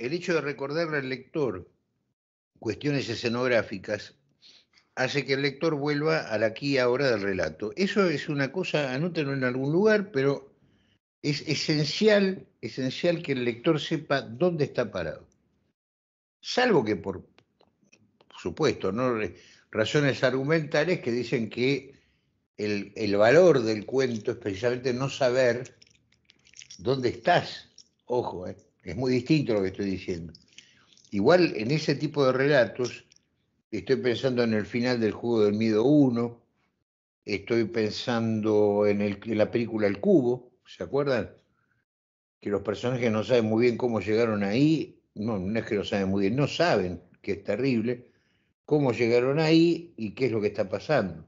el hecho de recordarle al lector cuestiones escenográficas hace que el lector vuelva al aquí y ahora del relato. Eso es una cosa, anótenlo en algún lugar, pero es esencial, esencial que el lector sepa dónde está parado. Salvo que por supuesto, ¿no? razones argumentales que dicen que el, el valor del cuento es precisamente no saber dónde estás. Ojo, ¿eh? Es muy distinto lo que estoy diciendo. Igual en ese tipo de relatos, estoy pensando en el final del juego del Miedo 1, estoy pensando en, la película El Cubo, ¿se acuerdan? Que los personajes no saben muy bien cómo llegaron ahí, no, no es que no saben muy bien, no saben que es terrible, cómo llegaron ahí y qué es lo que está pasando.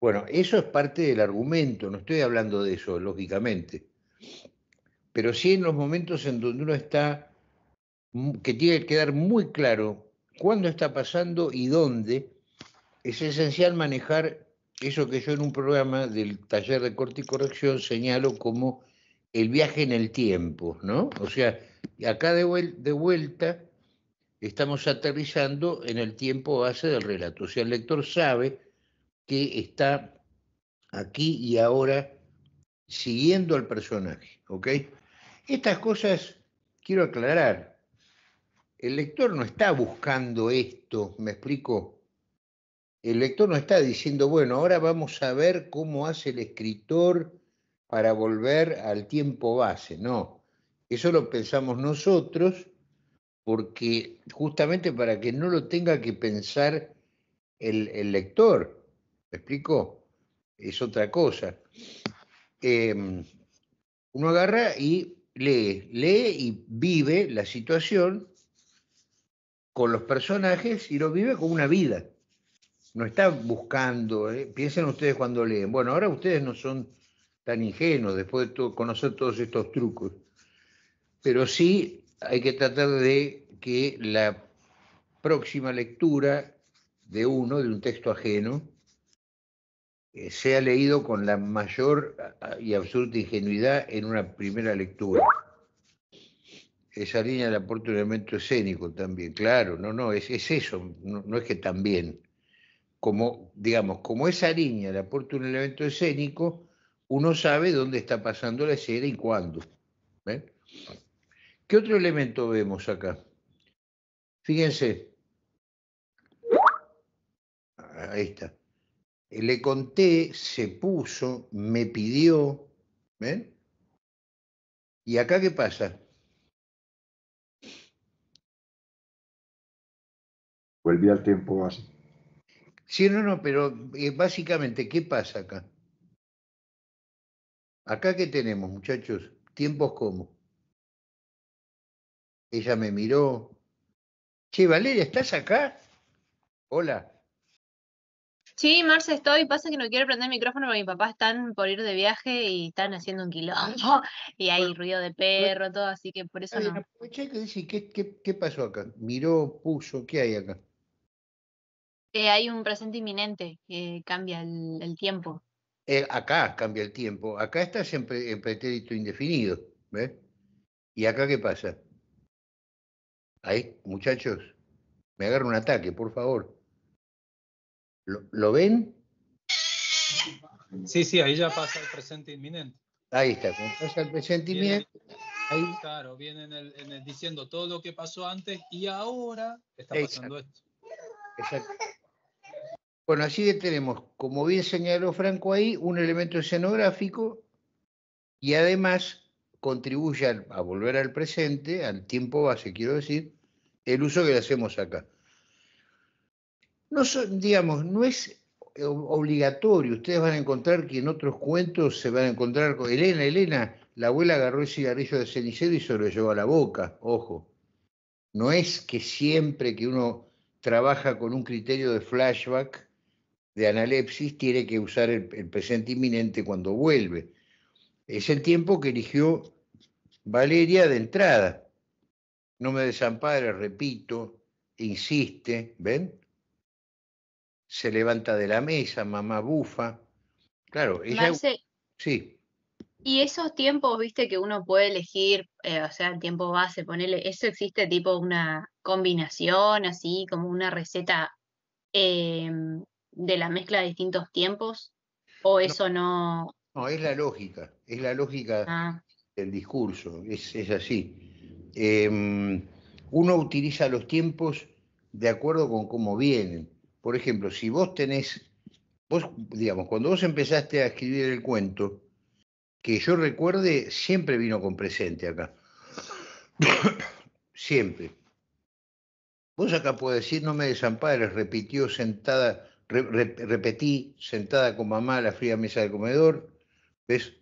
Bueno, eso es parte del argumento, no estoy hablando de eso, lógicamente pero sí en los momentos en donde uno está, que tiene que quedar muy claro cuándo está pasando y dónde, es esencial manejar eso que yo en un programa del taller de corte y corrección señalo como el viaje en el tiempo, ¿no? O sea, acá de, vuelta estamos aterrizando en el tiempo base del relato. O sea, el lector sabe que está aquí y ahora siguiendo al personaje, ¿ok? Estas cosas, quiero aclarar, el lector no está buscando esto, me explico. El lector no está diciendo, bueno, ahora vamos a ver cómo hace el escritor para volver al tiempo base, no. Eso lo pensamos nosotros porque justamente para que no lo tenga que pensar el, lector, ¿me explico? Es otra cosa. Em, uno agarra y lee, lee y vive la situación con los personajes y lo vive como una vida. No está buscando, eh, piensen ustedes cuando leen. Bueno, ahora ustedes no son tan ingenuos después de conocer todos estos trucos, pero sí hay que tratar de que la próxima lectura de uno, de un texto ajeno, eh, sea leído con la mayor y absoluta ingenuidad en una primera lectura. Esa línea le aporta un elemento escénico también, claro, no, no, es, es eso, no, es que también. Como, digamos, como esa línea le aporta un elemento escénico, uno sabe dónde está pasando la escena y cuándo. ¿Qué otro elemento vemos acá? Fíjense. Ah, ahí está. Eh, le conté, se puso, me pidió. ¿Ven? ¿Y acá qué pasa? Volví al tiempo así. Sí, no, no, pero eh, básicamente, ¿qué pasa acá? Acá qué tenemos, muchachos, tiempos como. Ella me miró. Che, Valeria, ¿estás acá? Hola. Sí, Marce, estoy. Pasa que no quiero prender el micrófono porque mis papá están por ir de viaje y están haciendo un quilombo y hay ruido de perro, todo, así que por eso no. que ¿qué, pasó acá? Miró, puso, ¿qué hay acá? Eh, hay un presente inminente que cambia el, tiempo. Eh, acá cambia el tiempo. Acá estás en, en pretérito indefinido. ¿ves? ¿Y acá qué pasa? Ahí, muchachos, me agarra un ataque, por favor. ¿Lo, ven? Sí, sí, ahí ya pasa el presente inminente. Ahí está, pasa el presente inminente. Claro, viene diciendo todo lo que pasó antes y ahora está pasando esto. Bueno, así que tenemos, como bien señaló Franco ahí, un elemento escenográfico y además contribuye a volver al presente, al tiempo base, quiero decir, el uso que le hacemos acá. No son, digamos, no es eh, obligatorio. Ustedes van a encontrar que en otros cuentos se van a encontrar con Elena, Elena, la abuela agarró el cigarrillo de cenicero y se lo llevó a la boca, ojo. No es que siempre que uno trabaja con un criterio de flashback, de analepsis, tiene que usar el, presente inminente cuando vuelve. Es el tiempo que eligió Valeria de entrada. No me desampares, repito, insiste, ¿ven? se levanta de la mesa, mamá bufa. Claro, sí. Y esos tiempos, viste, que uno puede elegir, eh, o sea, el tiempo base, ponerle, eso existe tipo una combinación, así como una receta em, de la mezcla de distintos tiempos, o eso no... No, es la lógica, es la lógica ah. del discurso, es, así. Em, uno utiliza los tiempos de acuerdo con cómo vienen por ejemplo, si vos tenés, vos, digamos, cuando vos empezaste a escribir el cuento, que yo recuerde, siempre vino con presente acá. siempre. Vos acá puedo decir, no me desampares, repitió sentada, repetí sentada con mamá a la fría mesa del comedor, ¿ves?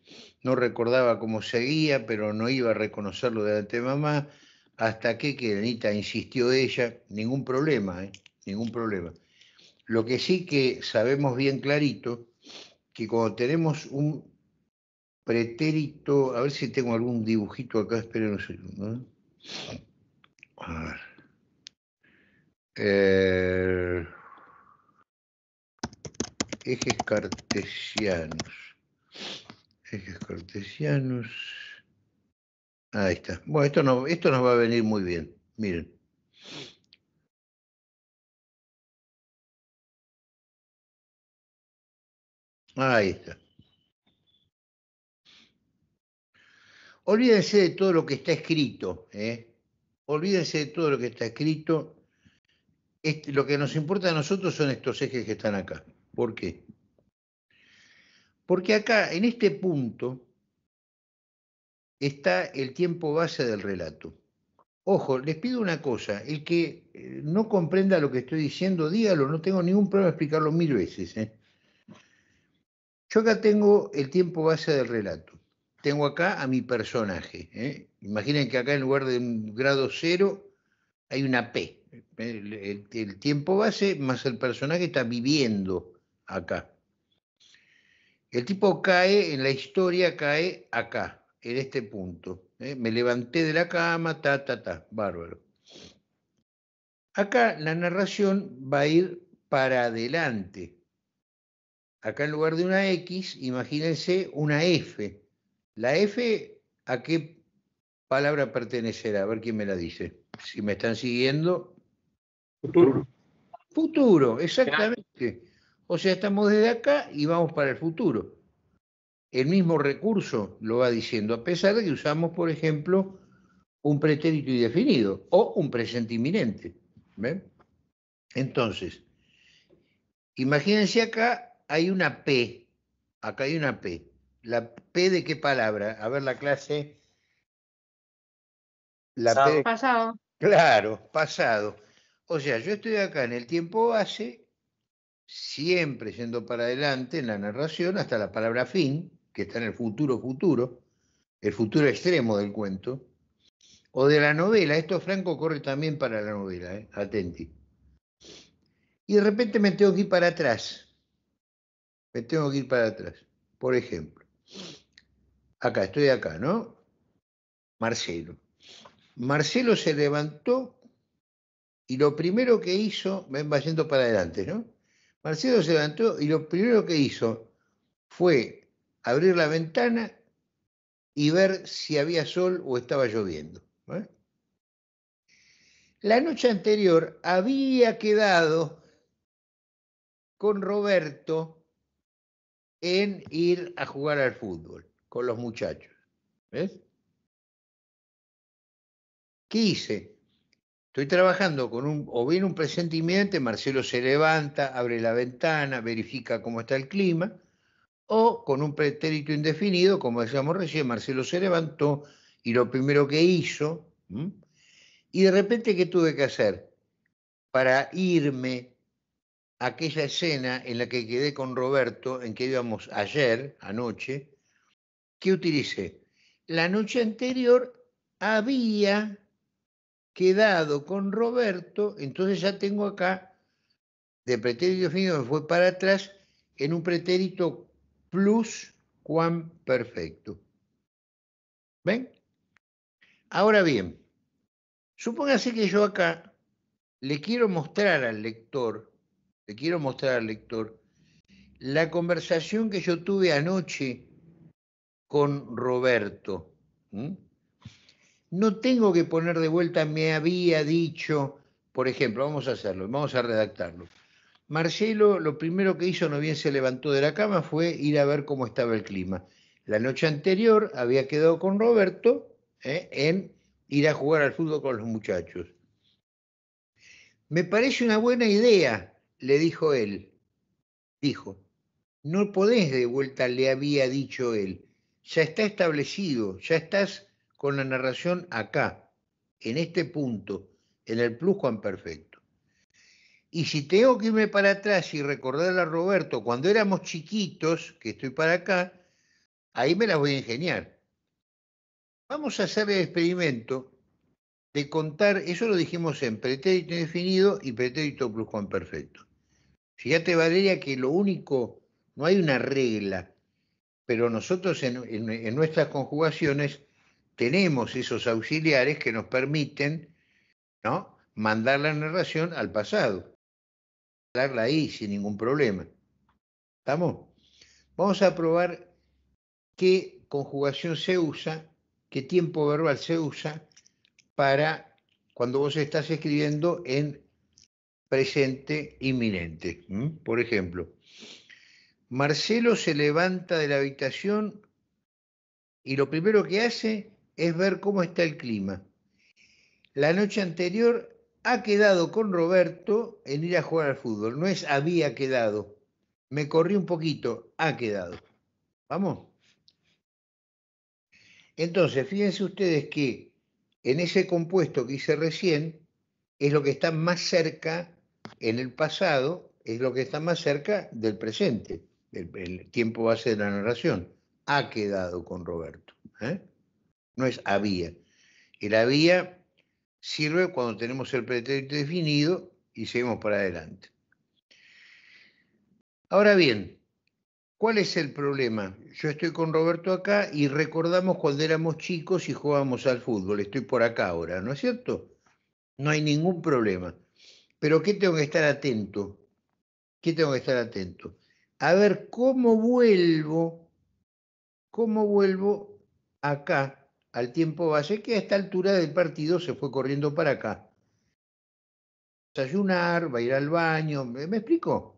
No recordaba cómo seguía, pero no iba a reconocerlo delante de mamá, hasta que, que Anita insistió ella, ningún problema, ¿eh? Ningún problema. Lo que sí que sabemos bien clarito, que cuando tenemos un pretérito, a ver si tengo algún dibujito acá, esperen un segundo. ¿eh? A ver. Eh, ejes cartesianos. Ejes cartesianos. Ahí está. Bueno, esto, no, esto nos va a venir muy bien. Miren. Ahí está. Olvídense de todo lo que está escrito, ¿eh? olvídense de todo lo que está escrito. lo que nos importa a nosotros son estos ejes que están acá. ¿Por qué? Porque acá, en este punto, está el tiempo base del relato. Ojo, les pido una cosa, el que eh, no comprenda lo que estoy diciendo, dígalo, no tengo ningún problema explicarlo mil veces. ¿eh? Yo acá tengo el tiempo base del relato. Tengo acá a mi personaje. ¿eh? Imaginen que acá en lugar de un grado cero hay una P. El, tiempo base más el personaje está viviendo acá. El tipo cae en la historia, cae acá, en este punto. ¿eh? Me levanté de la cama, ta, ta, ta, bárbaro. Acá la narración va a ir para adelante. Acá en lugar de una X, imagínense una F. La F, ¿a qué palabra pertenecerá? A ver quién me la dice. Si me están siguiendo. Futuro. Futuro, exactamente. O sea, estamos desde acá y vamos para el futuro. El mismo recurso lo va diciendo, a pesar de que usamos, por ejemplo, un pretérito indefinido o un presente inminente. ¿Ven? Entonces, imagínense acá hay una P, acá hay una P. ¿La P de qué palabra? A ver la clase. La pasado. pasado. Claro, pasado. O sea, yo estoy acá en el tiempo base, siempre yendo para adelante en la narración hasta la palabra fin, que está en el futuro futuro, el futuro extremo del cuento, o de la novela. Esto Franco corre también para la novela, ¿eh? atenti. Y de repente me tengo que ir para atrás, me tengo que ir para atrás. Por ejemplo, acá, estoy acá, ¿no? Marcelo. Marcelo se levantó y lo primero que hizo, ven, va yendo para adelante, ¿no? Marcelo se levantó y lo primero que hizo fue abrir la ventana y ver si había sol o estaba lloviendo. La noche anterior había quedado con Roberto en ir a jugar al fútbol con los muchachos. ¿Ves? ¿Qué hice? Estoy trabajando con un, o bien un presentimiento, Marcelo se levanta, abre la ventana, verifica cómo está el clima, o con un pretérito indefinido, como decíamos recién, Marcelo se levantó y lo primero que hizo, y de repente, ¿qué tuve que hacer? Para irme aquella escena en la que quedé con Roberto, en que íbamos ayer, anoche, que utilicé. La noche anterior había quedado con Roberto, entonces ya tengo acá, de pretérito me fue para atrás, en un pretérito plus cuán perfecto. ¿Ven? Ahora bien, supóngase que yo acá le quiero mostrar al lector te quiero mostrar al lector la conversación que yo tuve anoche con Roberto. No tengo que poner de vuelta, me había dicho, por ejemplo, vamos a hacerlo, vamos a redactarlo. Marcelo lo primero que hizo, no bien se levantó de la cama, fue ir a ver cómo estaba el clima. La noche anterior había quedado con Roberto ¿eh? en ir a jugar al fútbol con los muchachos. Me parece una buena idea, le dijo él, dijo, no podés de vuelta, le había dicho él, ya está establecido, ya estás con la narración acá, en este punto, en el pluscuamperfecto. Y si tengo que irme para atrás y recordar a Roberto cuando éramos chiquitos, que estoy para acá, ahí me las voy a ingeniar. Vamos a hacer el experimento de contar, eso lo dijimos en pretérito indefinido y pretérito pluscuamperfecto. Fíjate, Valeria, que lo único, no hay una regla, pero nosotros en, nuestras conjugaciones tenemos esos auxiliares que nos permiten ¿no? mandar la narración al pasado. Darla ahí sin ningún problema. ¿Estamos? Vamos a probar qué conjugación se usa, qué tiempo verbal se usa para cuando vos estás escribiendo en presente inminente. Por ejemplo, Marcelo se levanta de la habitación y lo primero que hace es ver cómo está el clima. La noche anterior ha quedado con Roberto en ir a jugar al fútbol. No es había quedado. Me corrí un poquito, ha quedado. Vamos. Entonces, fíjense ustedes que en ese compuesto que hice recién es lo que está más cerca en el pasado es lo que está más cerca del presente, el, tiempo base de la narración. Ha quedado con Roberto. ¿eh? No es había. El había sirve cuando tenemos el pretérito definido y seguimos para adelante. Ahora bien, ¿cuál es el problema? Yo estoy con Roberto acá y recordamos cuando éramos chicos y jugábamos al fútbol. Estoy por acá ahora, ¿no es cierto? No hay ningún problema. Pero ¿qué tengo que estar atento? ¿Qué tengo que estar atento? A ver cómo vuelvo, cómo vuelvo acá al tiempo base, que a esta altura del partido se fue corriendo para acá. Desayunar, va a ir al baño, ¿me, me explico?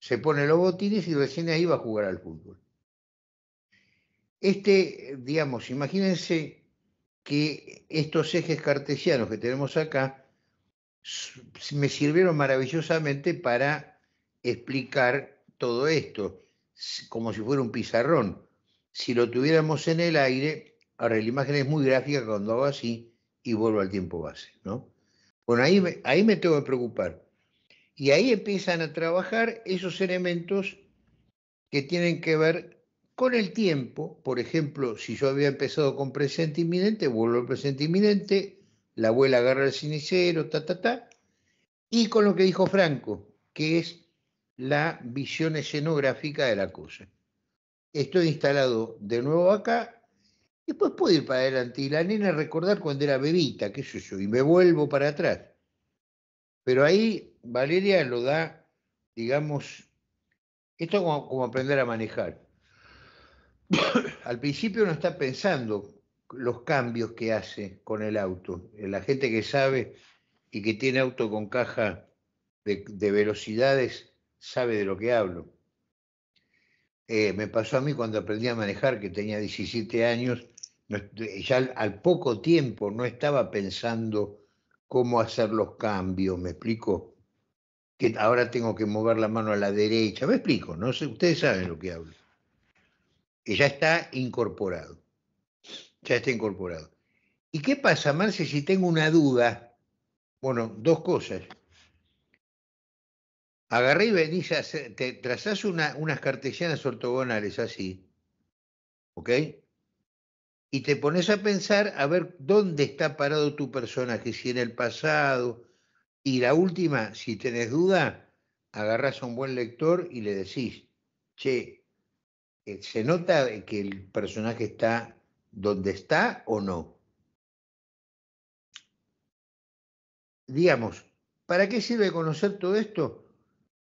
Se pone los botines y recién ahí va a jugar al fútbol. Este, digamos, imagínense que estos ejes cartesianos que tenemos acá me sirvieron maravillosamente para explicar todo esto, como si fuera un pizarrón. Si lo tuviéramos en el aire, ahora la imagen es muy gráfica cuando hago así y vuelvo al tiempo base, ¿no? Bueno, ahí, ahí me tengo que preocupar. Y ahí empiezan a trabajar esos elementos que tienen que ver con el tiempo. Por ejemplo, si yo había empezado con presente inminente, vuelvo al presente inminente, la abuela agarra el cinicero, ta, ta, ta, y con lo que dijo Franco, que es la visión escenográfica de la cosa. Estoy instalado de nuevo acá, después puedo ir para adelante y la nena recordar cuando era bebita, qué sé yo, y me vuelvo para atrás. Pero ahí Valeria lo da, digamos, esto como, como aprender a manejar. Al principio no está pensando los cambios que hace con el auto. La gente que sabe y que tiene auto con caja de, velocidades sabe de lo que hablo. Eh, me pasó a mí cuando aprendí a manejar, que tenía 17 años, ya al, poco tiempo no estaba pensando cómo hacer los cambios, ¿me explico? Que ahora tengo que mover la mano a la derecha, ¿me explico? No sé, ustedes saben lo que hablo. Y ya está incorporado. Ya está incorporado. ¿Y qué pasa, Marce, si tengo una duda? Bueno, dos cosas. Agarré y venís, te trazás unas cartesianas ortogonales así, ¿ok? Y te pones a pensar a ver dónde está parado tu personaje, si en el pasado. Y la última, si tenés duda, agarrás a un buen lector y le decís, che, eh, se nota que el personaje está donde está o no. Digamos, ¿para qué sirve conocer todo esto?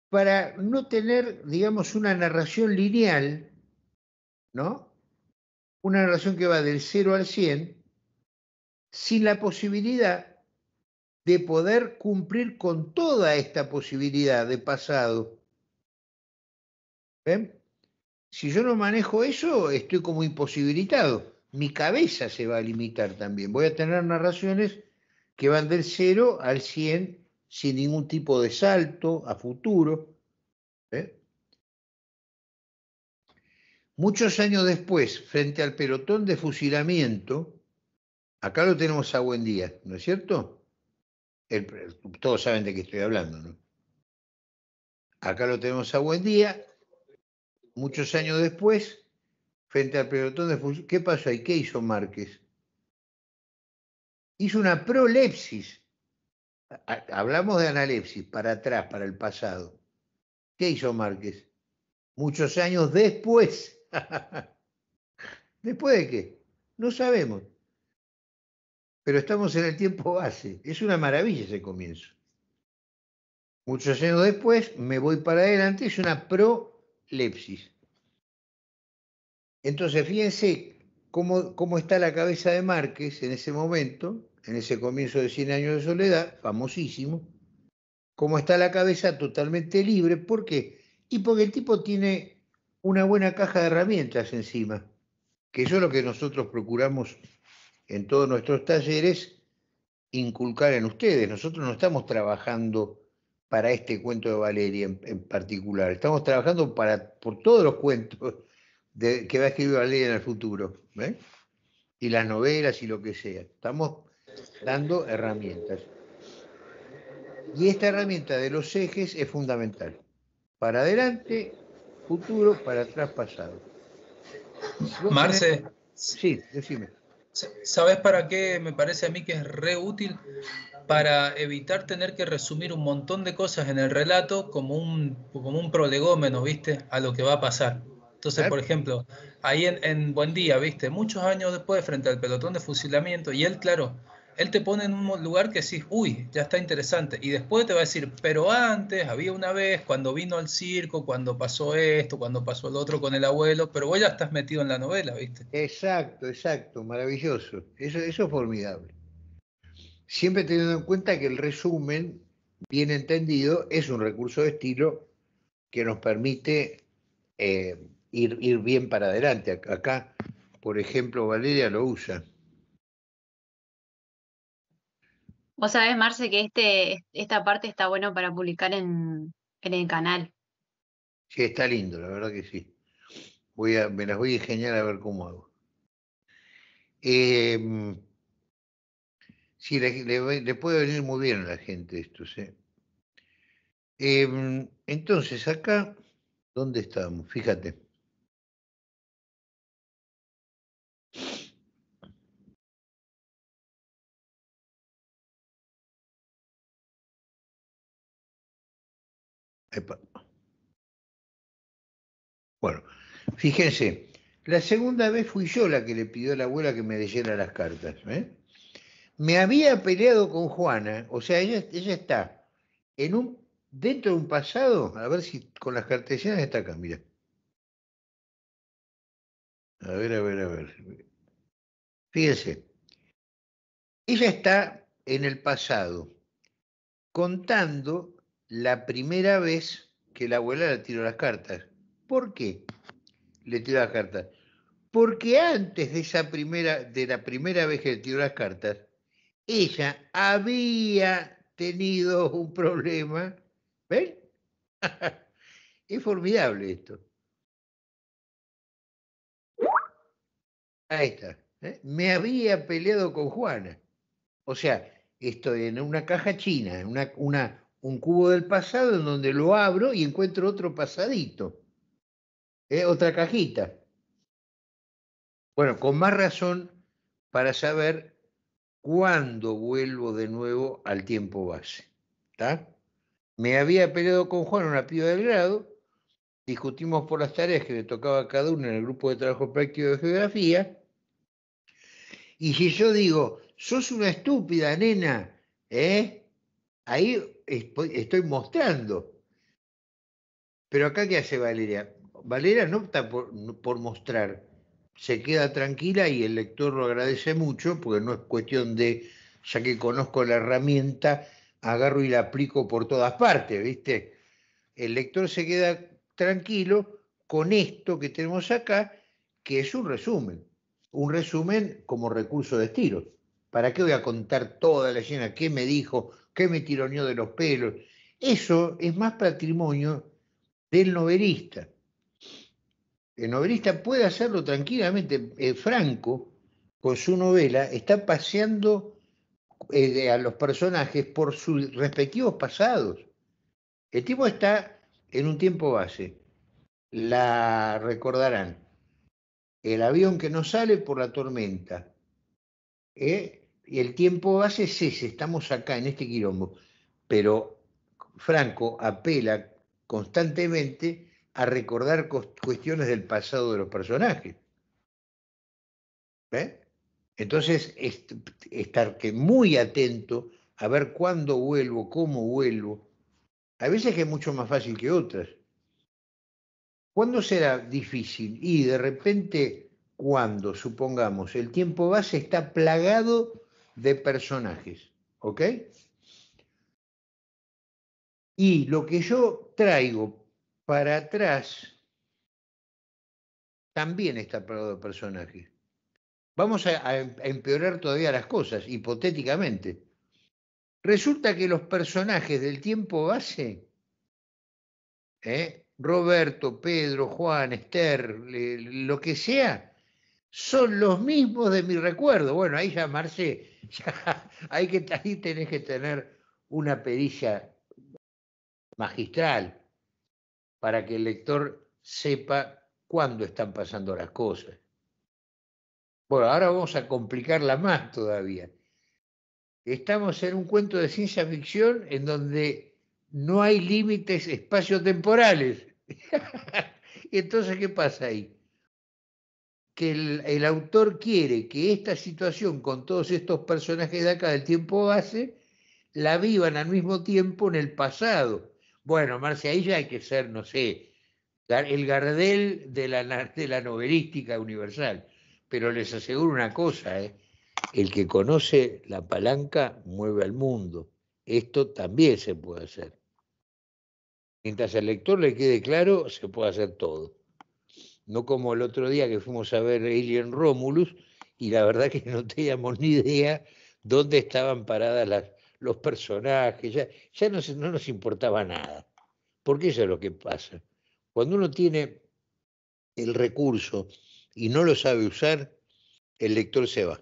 Para no tener, digamos, una narración lineal, ¿no? Una narración que va del 0 al 100, sin la posibilidad de poder cumplir con toda esta posibilidad de pasado. ¿Ven? Si yo no manejo eso, estoy como imposibilitado mi cabeza se va a limitar también. Voy a tener narraciones que van del 0 al 100 sin ningún tipo de salto a futuro. ¿eh? Muchos años después, frente al pelotón de fusilamiento, acá lo tenemos a buen día, ¿no es cierto? todos saben de qué estoy hablando, ¿no? Acá lo tenemos a buen día. Muchos años después, frente al pelotón de función, ¿Qué pasó ahí? ¿Qué hizo Márquez? Hizo una prolepsis. Hablamos de analepsis, para atrás, para el pasado. ¿Qué hizo Márquez? Muchos años después. ¿Después de qué? No sabemos. Pero estamos en el tiempo base. Es una maravilla ese comienzo. Muchos años después me voy para adelante, es una prolepsis. Entonces, fíjense cómo, cómo está la cabeza de Márquez en ese momento, en ese comienzo de 100 años de soledad, famosísimo, cómo está la cabeza totalmente libre. ¿Por qué? Y porque el tipo tiene una buena caja de herramientas encima, que eso es lo que nosotros procuramos en todos nuestros talleres inculcar en ustedes. Nosotros no estamos trabajando para este cuento de Valeria en, particular, estamos trabajando para, por todos los cuentos que va a escribir la ley en el futuro. ¿eh? Y las novelas y lo que sea. Estamos dando herramientas. Y esta herramienta de los ejes es fundamental. Para adelante, futuro, para atrás, pasado. Marce. Sí, decime. ¿Sabes para qué me parece a mí que es re útil? Para evitar tener que resumir un montón de cosas en el relato como un, como un prolegómeno, ¿viste? A lo que va a pasar. Entonces, por ejemplo, ahí en, Buendía, Buen Día, viste, muchos años después, frente al pelotón de fusilamiento, y él, claro, él te pone en un lugar que decís, uy, ya está interesante. Y después te va a decir, pero antes, había una vez, cuando vino al circo, cuando pasó esto, cuando pasó el otro con el abuelo, pero vos ya estás metido en la novela, ¿viste? Exacto, exacto, maravilloso. Eso, es formidable. Siempre teniendo en cuenta que el resumen, bien entendido, es un recurso de estilo que nos permite eh, ir, bien para adelante. Acá, por ejemplo, Valeria lo usa. Vos sabés, Marce, que este, esta parte está bueno para publicar en, el canal. Sí, está lindo, la verdad que sí. Voy a, me las voy a ingeniar a ver cómo hago. Em, sí, le, puede venir muy bien a la gente esto. ¿sí? Em, entonces, acá, ¿dónde estamos? Fíjate. Bueno, fíjense, la segunda vez fui yo la que le pidió a la abuela que me leyera las cartas. ¿eh? Me había peleado con Juana, o sea, ella, está en un, dentro de un pasado, a ver si con las cartesianas está acá, mira. A ver, a ver, a ver. Fíjense, ella está en el pasado contando la primera vez que la abuela le tiró las cartas. ¿Por qué le tiró las cartas? Porque antes de esa primera, de la primera vez que le tiró las cartas, ella había tenido un problema. ¿Ven? es formidable esto. Ahí está. ¿eh? Me había peleado con Juana. O sea, estoy en una caja china, una, una, un cubo del pasado en donde lo abro y encuentro otro pasadito, ¿eh? otra cajita. Bueno, con más razón para saber cuándo vuelvo de nuevo al tiempo base. ¿Está? Me había peleado con Juan, una piba del grado, discutimos por las tareas que le tocaba a cada uno en el grupo de trabajo práctico de geografía, y si yo digo, sos una estúpida, nena, ¿eh? ahí estoy mostrando. Pero acá, ¿qué hace Valeria? Valeria no opta por, mostrar, se queda tranquila y el lector lo agradece mucho, porque no es cuestión de, ya que conozco la herramienta, agarro y la aplico por todas partes, ¿viste? El lector se queda tranquilo con esto que tenemos acá, que es un resumen, un resumen como recurso de estilo. ¿Para qué voy a contar toda la escena? ¿Qué me dijo? que me tironeó de los pelos. Eso es más patrimonio del novelista. El novelista puede hacerlo tranquilamente. Eh, Franco, con su novela, está paseando eh, a los personajes por sus respectivos pasados. El tipo está en un tiempo base. La recordarán. El avión que no sale por la tormenta. ¿eh? y el tiempo base es ese, estamos acá en este quilombo, pero Franco apela constantemente a recordar cuestiones del pasado de los personajes. ¿Eh? Entonces, estar muy atento a ver cuándo vuelvo, cómo vuelvo. A veces es mucho más fácil que otras. ¿Cuándo será difícil? Y de repente, cuando, supongamos, el tiempo base está plagado de personajes. ¿Ok? Y lo que yo traigo para atrás también está parado de personajes. Vamos em-, a, empeorar todavía las cosas, hipotéticamente. Resulta que los personajes del tiempo base, ¿eh? Roberto, Pedro, Juan, Esther, lo que sea, son los mismos de mi recuerdo. Bueno, ahí llamarse, ya, hay que, ahí tenés que tener una perilla magistral para que el lector sepa cuándo están pasando las cosas. Bueno, ahora vamos a complicarla más todavía. Estamos en un cuento de ciencia ficción en donde no hay límites espaciotemporales. temporales ¿Y entonces qué pasa ahí? que el, autor quiere que esta situación con todos estos personajes de acá del tiempo base la vivan al mismo tiempo en el pasado. Bueno, Marcia, ahí ya hay que ser, no sé, el Gardel de la, la novelística universal. Pero les aseguro una cosa, ¿eh? el que conoce la palanca mueve al mundo. Esto también se puede hacer. Mientras al lector le quede claro, se puede hacer todo no como el otro día que fuimos a ver Alien Romulus y la verdad que no teníamos ni idea dónde estaban paradas los personajes, ya, ya no, no nos importaba nada, porque eso es lo que pasa. Cuando uno tiene el recurso y no lo sabe usar, el lector se va.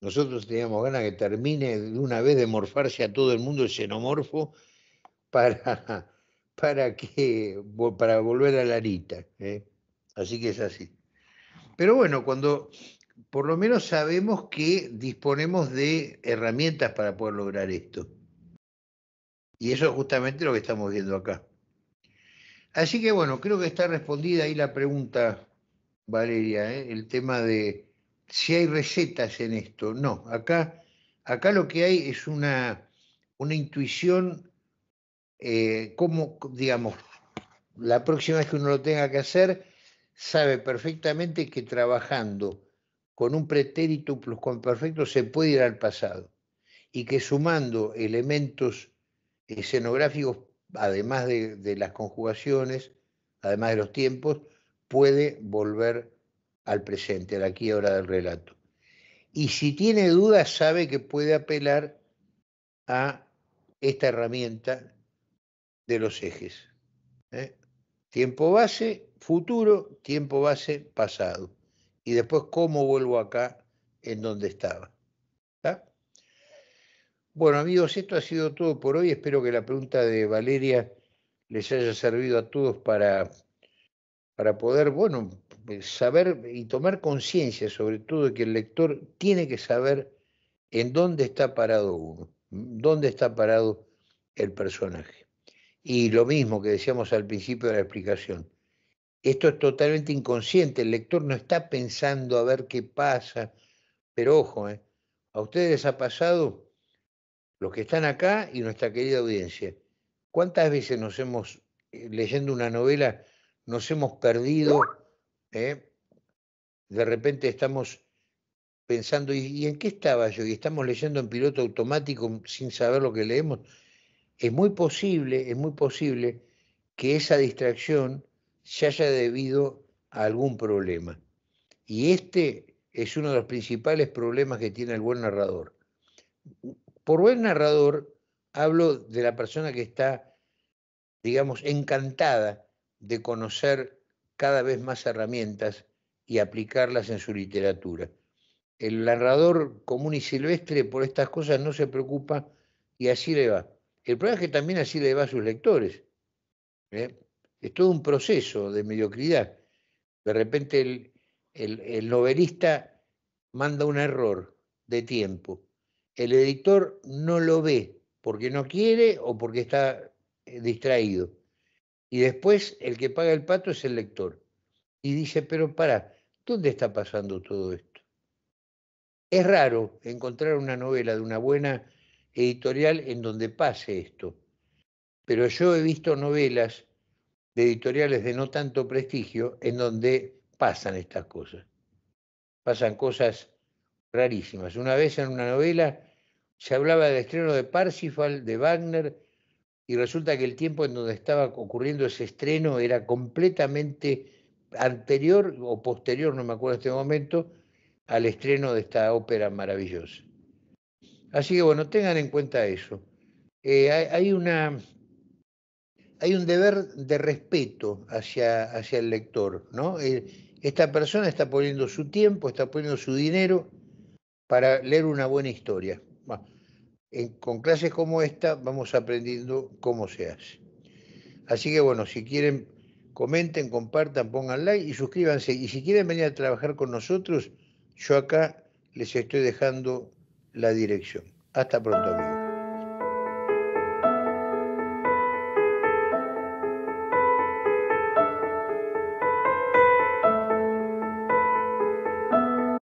Nosotros teníamos ganas que termine de una vez de morfarse a todo el mundo el xenomorfo para para que para volver a la ¿eh? Así que es así. Pero bueno, cuando por lo menos sabemos que disponemos de herramientas para poder lograr esto. Y eso es justamente lo que estamos viendo acá. Así que bueno, creo que está respondida ahí la pregunta, Valeria, ¿eh? el tema de si hay recetas en esto. No, acá, acá lo que hay es una, una intuición eh, cómo, digamos, la próxima vez que uno lo tenga que hacer, sabe perfectamente que trabajando con un pretérito plus con perfecto se puede ir al pasado y que sumando elementos escenográficos, además de, las conjugaciones, además de los tiempos, puede volver al presente, a aquí y del relato. Y si tiene dudas, sabe que puede apelar a esta herramienta de los ejes. ¿eh? Tiempo base, futuro, tiempo base, pasado. Y después cómo vuelvo acá en donde estaba. Bueno, amigos, esto ha sido todo por hoy. Espero que la pregunta de Valeria les haya servido a todos para, para poder, bueno, saber y tomar conciencia sobre todo de que el lector tiene que saber en dónde está parado uno, dónde está parado el personaje. Y lo mismo que decíamos al principio de la explicación. Esto es totalmente inconsciente, el lector no está pensando a ver qué pasa, pero ojo, ¿eh? a ustedes les ha pasado, los que están acá y nuestra querida audiencia, ¿cuántas veces nos hemos, eh, leyendo una novela, nos hemos perdido? ¿eh? De repente estamos pensando, ¿y en qué estaba yo? Y estamos leyendo en piloto automático sin saber lo que leemos es muy posible, es muy posible que esa distracción se haya debido a algún problema. Y este es uno de los principales problemas que tiene el buen narrador. Por buen narrador hablo de la persona que está, digamos, encantada de conocer cada vez más herramientas y aplicarlas en su literatura. El narrador común y silvestre por estas cosas no se preocupa y así le va. El problema es que también así le va a sus lectores. ¿eh? Es todo un proceso de mediocridad. De repente el, el, el novelista manda un error de tiempo. El editor no lo ve porque no quiere o porque está eh, distraído. Y después el que paga el pato es el lector. Y dice, pero para, ¿dónde está pasando todo esto? Es raro encontrar una novela de una buena editorial en donde pase esto. Pero yo he visto novelas de editoriales de no tanto prestigio en donde pasan estas cosas. Pasan cosas rarísimas. Una vez en una novela se hablaba del estreno de Parsifal, de Wagner, y resulta que el tiempo en donde estaba ocurriendo ese estreno era completamente anterior o posterior, no me acuerdo en este momento, al estreno de esta ópera maravillosa. Así que bueno, tengan en cuenta eso. Eh, hay, una, hay un deber de respeto hacia, hacia el lector, ¿no? Eh, esta persona está poniendo su tiempo, está poniendo su dinero para leer una buena historia. con clases como esta vamos aprendiendo cómo se hace. Así que bueno, si quieren, comenten, compartan, pongan like y suscríbanse. Y si quieren venir a trabajar con nosotros, yo acá les estoy dejando la dirección. Hasta pronto,